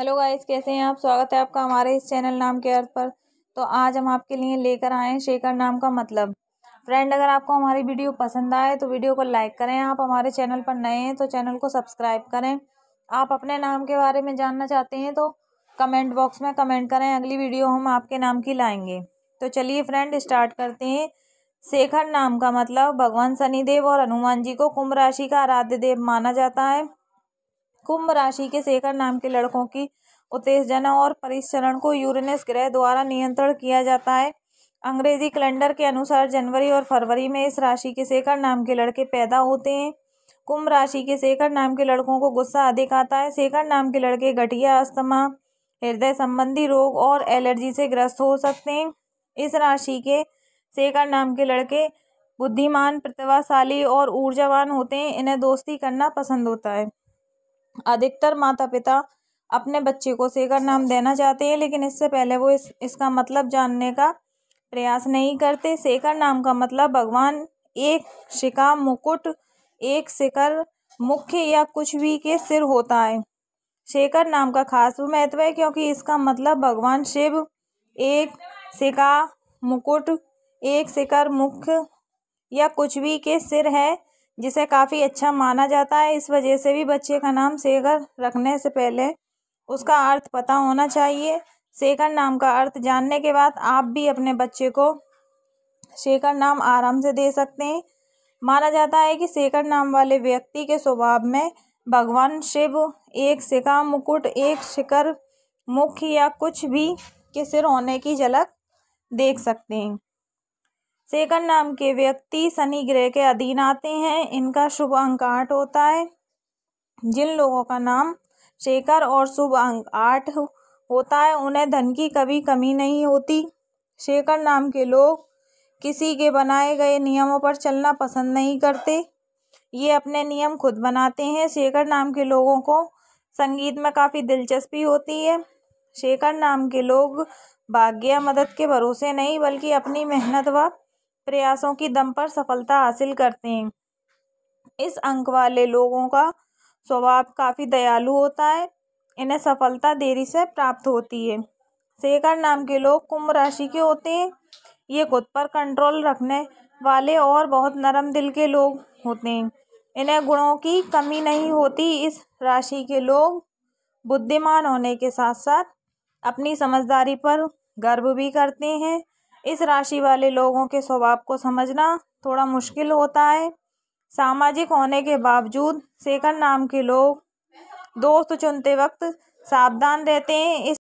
hello guys कैसे हैं आप स्वागत है आपका हमारे इस चैनल नाम के अर्थ पर तो आज हम आपके लिए लेकर आए हैं शेखर नाम का मतलब फ्रेंड अगर आपको हमारी वीडियो पसंद आए तो वीडियो को लाइक करें आप हमारे चैनल पर नए हैं तो चैनल को सब्सक्राइब करें आप अपने नाम के बारे में जानना चाहते हैं तो कमेंट बॉक्स में कमेंट करें अगली वीडियो हम आपके नाम की लाएंगे तो चलिए फ्रेंड स्टार्ट करते हैं शेखर नाम का मतलब भगवान शनिदेव और हनुमान जी को कुंभ राशि का आराध्य देव माना जाता है कुंभ राशि के शेखर नाम के लड़कों की उत्तेजना और परिचरण को यूरेनस ग्रह द्वारा नियंत्रण किया जाता है अंग्रेजी कैलेंडर के अनुसार जनवरी और फरवरी में इस राशि के शेखर नाम के लड़के पैदा होते हैं कुंभ राशि के शेखर नाम के लड़कों को गुस्सा अधिक आता है शेखर नाम के लड़के गठिया अस्थमा हृदय संबंधी रोग और एलर्जी से ग्रस्त हो सकते हैं इस राशि के शेखर नाम के लड़के बुद्धिमान प्रतिभाशाली और ऊर्जावान होते हैं इन्हें दोस्ती करना पसंद होता है अधिकतर माता पिता अपने बच्चे को शेखर नाम देना चाहते हैं लेकिन इससे पहले वो इस इसका मतलब जानने का प्रयास नहीं करते शेखर नाम का मतलब भगवान एक शिका मुकुट एक शिखर मुख्य या कुछ भी के सिर होता है शेखर नाम का खास महत्व है क्योंकि इसका मतलब भगवान शिव एक शिका मुकुट एक शिखर मुख्य या कुछ भी के सिर है जिसे काफ़ी अच्छा माना जाता है इस वजह से भी बच्चे का नाम सेगर रखने से पहले उसका अर्थ पता होना चाहिए शेखर नाम का अर्थ जानने के बाद आप भी अपने बच्चे को शेखर नाम आराम से दे सकते हैं माना जाता है कि शेखर नाम वाले व्यक्ति के स्वभाव में भगवान शिव एक शिखा मुकुट एक शिखर मुख या कुछ भी के सिर होने की झलक देख सकते हैं शेखर नाम के व्यक्ति शनि ग्रह के अधीन आते हैं इनका शुभ अंक आठ होता है जिन लोगों का नाम शेखर और शुभ अंक आठ होता है उन्हें धन की कभी कमी नहीं होती शेखर नाम के लोग किसी के बनाए गए नियमों पर चलना पसंद नहीं करते ये अपने नियम खुद बनाते हैं शेखर नाम के लोगों को संगीत में काफ़ी दिलचस्पी होती है शेखर नाम के लोग भाग्य मदद के भरोसे नहीं बल्कि अपनी मेहनत व प्रयासों की दम पर सफलता हासिल करते हैं इस अंक वाले लोगों का स्वभाव काफ़ी दयालु होता है इन्हें सफलता देरी से प्राप्त होती है शेखर नाम के लोग कुंभ राशि के होते हैं ये खुद पर कंट्रोल रखने वाले और बहुत नरम दिल के लोग होते हैं इन्हें गुणों की कमी नहीं होती इस राशि के लोग बुद्धिमान होने के साथ साथ अपनी समझदारी पर गर्व भी करते हैं इस राशि वाले लोगों के स्वभाव को समझना थोड़ा मुश्किल होता है सामाजिक होने के बावजूद सेकंड नाम के लोग दोस्त चुनते वक्त सावधान रहते हैं इस